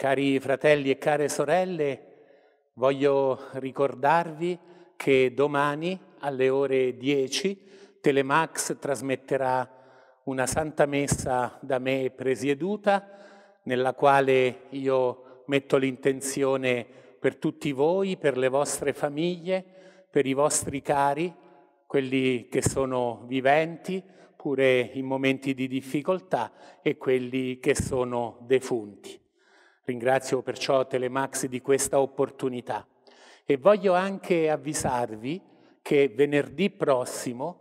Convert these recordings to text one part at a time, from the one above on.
Cari fratelli e care sorelle, voglio ricordarvi che domani alle ore 10 Telemax trasmetterà una santa messa da me presieduta nella quale io metto l'intenzione per tutti voi, per le vostre famiglie, per i vostri cari, quelli che sono viventi pure in momenti di difficoltà e quelli che sono defunti. Ringrazio perciò Telemax di questa opportunità e voglio anche avvisarvi che venerdì prossimo,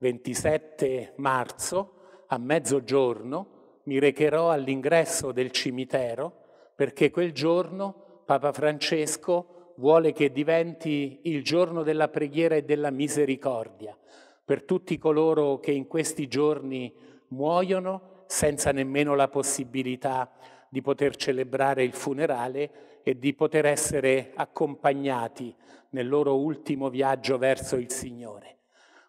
27 marzo, a mezzogiorno, mi recherò all'ingresso del cimitero perché quel giorno Papa Francesco vuole che diventi il giorno della preghiera e della misericordia per tutti coloro che in questi giorni muoiono senza nemmeno la possibilità di di poter celebrare il funerale e di poter essere accompagnati nel loro ultimo viaggio verso il Signore.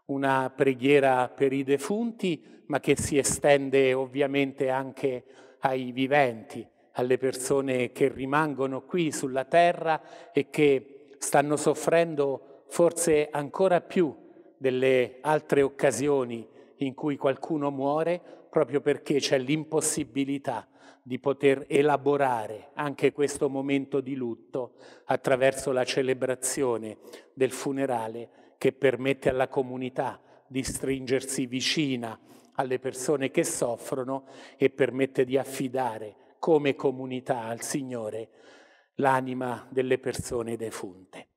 Una preghiera per i defunti, ma che si estende ovviamente anche ai viventi, alle persone che rimangono qui sulla terra e che stanno soffrendo forse ancora più delle altre occasioni in cui qualcuno muore proprio perché c'è l'impossibilità di poter elaborare anche questo momento di lutto attraverso la celebrazione del funerale che permette alla comunità di stringersi vicina alle persone che soffrono e permette di affidare come comunità al Signore l'anima delle persone defunte.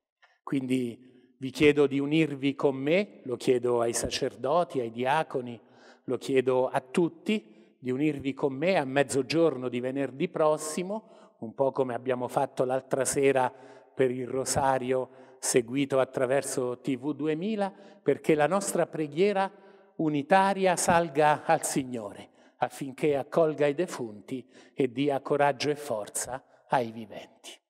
Quindi vi chiedo di unirvi con me, lo chiedo ai sacerdoti, ai diaconi, lo chiedo a tutti, di unirvi con me a mezzogiorno di venerdì prossimo, un po' come abbiamo fatto l'altra sera per il rosario seguito attraverso TV2000, perché la nostra preghiera unitaria salga al Signore affinché accolga i defunti e dia coraggio e forza ai viventi.